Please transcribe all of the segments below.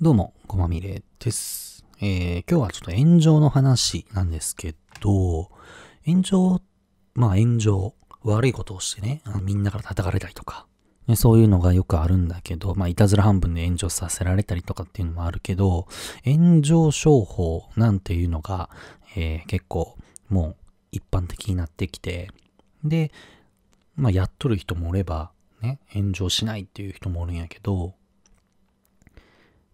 どうも、こまみれです。えー、今日はちょっと炎上の話なんですけど、炎上、まあ炎上、悪いことをしてね、あのみんなから叩かれたりとか、ね、そういうのがよくあるんだけど、まあいたずら半分で炎上させられたりとかっていうのもあるけど、炎上商法なんていうのが、えー、結構もう一般的になってきて、で、まあやっとる人もおれば、ね、炎上しないっていう人もおるんやけど、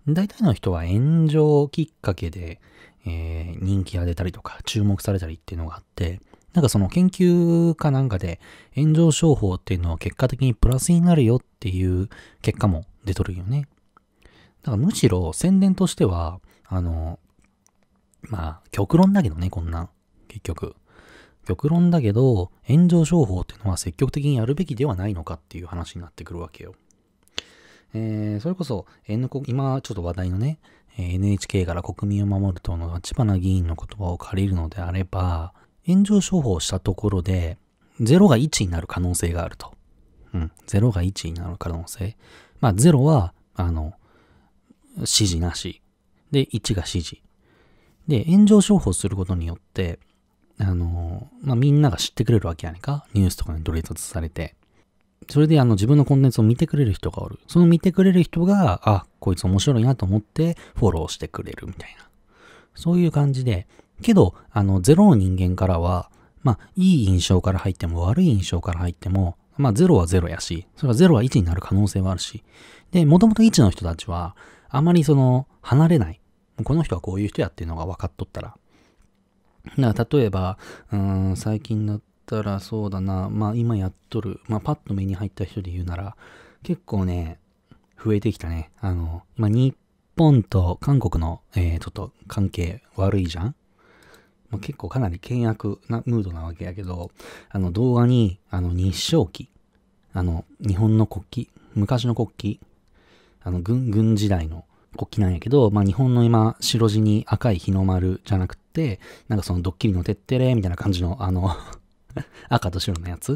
大体の人は炎上きっかけで、えー、人気が出たりとか注目されたりっていうのがあって、なんかその研究かなんかで炎上商法っていうのは結果的にプラスになるよっていう結果も出とるよね。だからむしろ宣伝としては、あの、まあ、極論だけどね、こんなん。結局。極論だけど、炎上商法っていうのは積極的にやるべきではないのかっていう話になってくるわけよ。えー、それこそ、N 国、今ちょっと話題のね、NHK から国民を守る党の立花議員の言葉を借りるのであれば、炎上処方したところで、0が1になる可能性があると。うん、0が1になる可能性。まあ、0は、あの、指示なし。で、1が指示。で、炎上処方することによって、あの、まあ、みんなが知ってくれるわけやねんか。ニュースとかに取り立されて。それであの自分のコンテンツを見てくれる人がおる。その見てくれる人が、あ、こいつ面白いなと思ってフォローしてくれるみたいな。そういう感じで、けど、あの、ゼロの人間からは、まあ、いい印象から入っても悪い印象から入っても、まあ、ゼロはゼロやし、それはゼロは1になる可能性はあるし。で、もともと1の人たちは、あまりその、離れない。この人はこういう人やっていうのが分かっとったら。だから例えば、うん、最近だったらそうだな、まあ今やっとる、まあパッと目に入った人で言うなら、結構ね、増えてきたね。あの、まあ日本と韓国の、えー、ちょっと関係悪いじゃんまあ、結構かなり険悪なムードなわけやけど、あの動画に、あの日照旗、あの日本の国旗、昔の国旗、あの軍、軍時代の国旗なんやけど、まあ、日本の今、白地に赤い日の丸じゃなくて、なんかそのドッキリのてってれみたいな感じの、あの 赤と白のやつ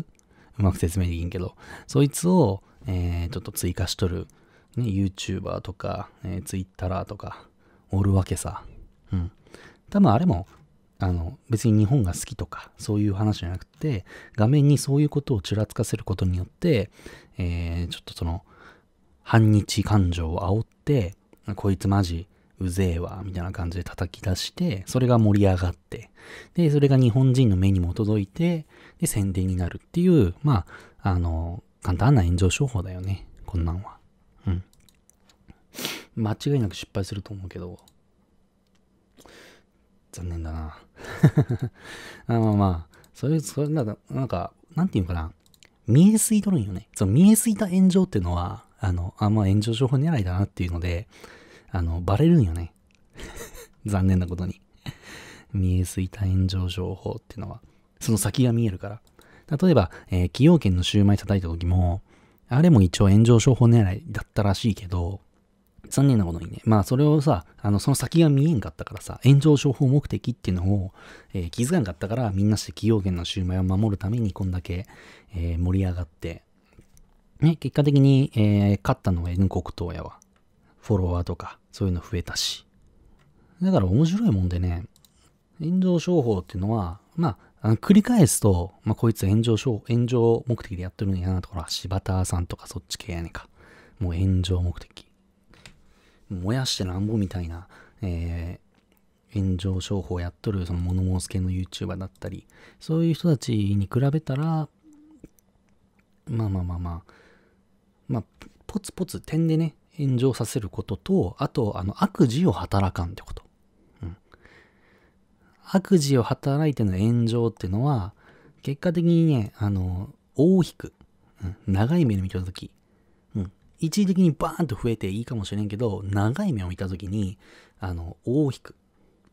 うまく説明できんけど、そいつを、えー、ちょっと追加しとる、ね、YouTuber とか、えー、Twitter とか、おるわけさ。うん。多分あれも、あの、別に日本が好きとか、そういう話じゃなくて、画面にそういうことをちらつかせることによって、えー、ちょっとその、反日感情を煽って、こいつマジ、うぜえわ、みたいな感じで叩き出して、それが盛り上がって、で、それが日本人の目にも届いて、で、宣伝になるっていう、まあ、あの、簡単な炎上商法だよね。こんなんは。うん。間違いなく失敗すると思うけど、残念だな。あまあまあ、それ、それなんか、なんか、なんていうかな。見えすぎとるんよね。その見えすぎた炎上っていうのは、あの、あんまあ、炎上商法狙いだなっていうので、あの、バレるんよね。残念なことに。見えすいた炎上情報っていうのは、その先が見えるから。例えば、えー、崎陽軒のシューマイ叩いた時も、あれも一応炎上商法狙いだったらしいけど、残念なことにね、まあそれをさ、あの、その先が見えんかったからさ、炎上商法目的っていうのを、えー、気づかんかったから、みんなして崎陽軒のシューマイを守るためにこんだけ、えー、盛り上がって、ね、結果的に、えー、勝ったのは N 国刀やわ。フォロワーとか、そういうの増えたし。だから面白いもんでね、炎上商法っていうのは、まあ、の繰り返すと、まあ、こいつ炎上商、炎上目的でやってるんやなとか、柴田さんとかそっち系やねんか。もう炎上目的。燃やしてなんぼみたいな、えー、炎上商法やっとるそののもモす系の YouTuber だったり、そういう人たちに比べたら、まあまあまあまあ、まあ、ポツポツ点でね、炎上させることと、あと、あの、悪事を働かんってこと。うん。悪事を働いての炎上っていうのは、結果的にね、あの、大引く。うん、長い目で見たとき、うん、一時的にバーンと増えていいかもしれんけど、長い目を見たときに、あの、大引く。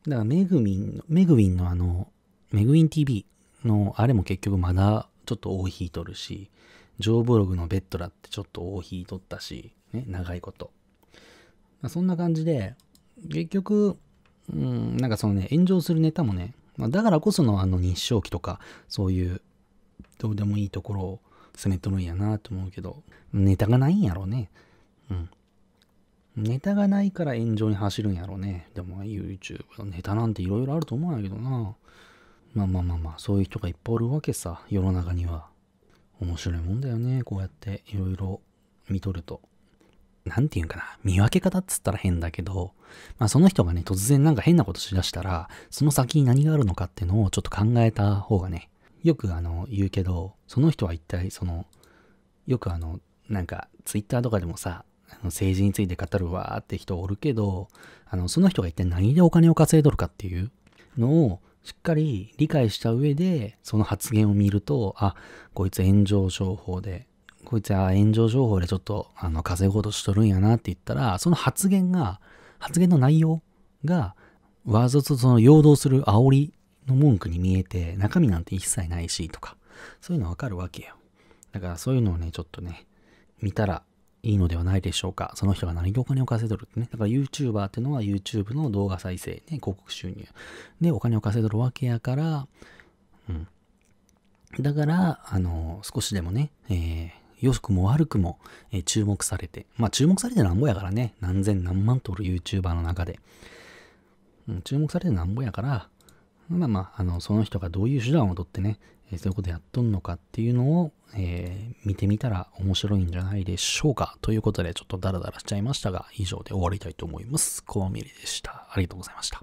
だから、めぐみの、めぐみンのあの、グウィン TV のあれも結局まだちょっと大引いとるし、ジョーブログのベッドだってちょっと大引いとったし、ね、長いこと。まあ、そんな感じで、結局、うん、なんかそのね、炎上するネタもね、まあ、だからこそのあの日照期とか、そういうどうでもいいところを攻めとるんやなと思うけど、ネタがないんやろうね。うん。ネタがないから炎上に走るんやろうね。でも YouTube のネタなんていろいろあると思うんやけどな。まあまあまあまあ、そういう人がいっぱいおるわけさ、世の中には。面白いもんだよね、こうやっていろいろ見とると。なんて言うんかな、見分け方っつったら変だけど、まあその人がね、突然なんか変なことしだしたら、その先に何があるのかっていうのをちょっと考えた方がね、よくあの、言うけど、その人は一体その、よくあの、なんか、ツイッターとかでもさ、あの政治について語るわーって人おるけど、あの、その人が一体何でお金を稼いどるかっていうのを、しっかり理解した上で、その発言を見ると、あ、こいつ炎上商法で、こいつは炎上情報でちょっと、あの、稼ごうとしとるんやなって言ったら、その発言が、発言の内容が、わざとその陽動する煽りの文句に見えて、中身なんて一切ないし、とか、そういうのわかるわけよ。だからそういうのをね、ちょっとね、見たらいいのではないでしょうか。その人が何でお金を稼いどるってね。だから YouTuber ってのは YouTube の動画再生、ね、広告収入でお金を稼いどるわけやから、うん。だから、あの、少しでもね、えー、良くも悪くも、え注目されて、まあ注目されてなんぼやからね、何千何万とおる YouTuber の中で、うん、注目されてなんぼやから、まあまあ、あの、その人がどういう手段をとってね、えそういうことやっとんのかっていうのを、えー、見てみたら面白いんじゃないでしょうか。ということで、ちょっとダラダラしちゃいましたが、以上で終わりたいと思います。コウミリでした。ありがとうございました。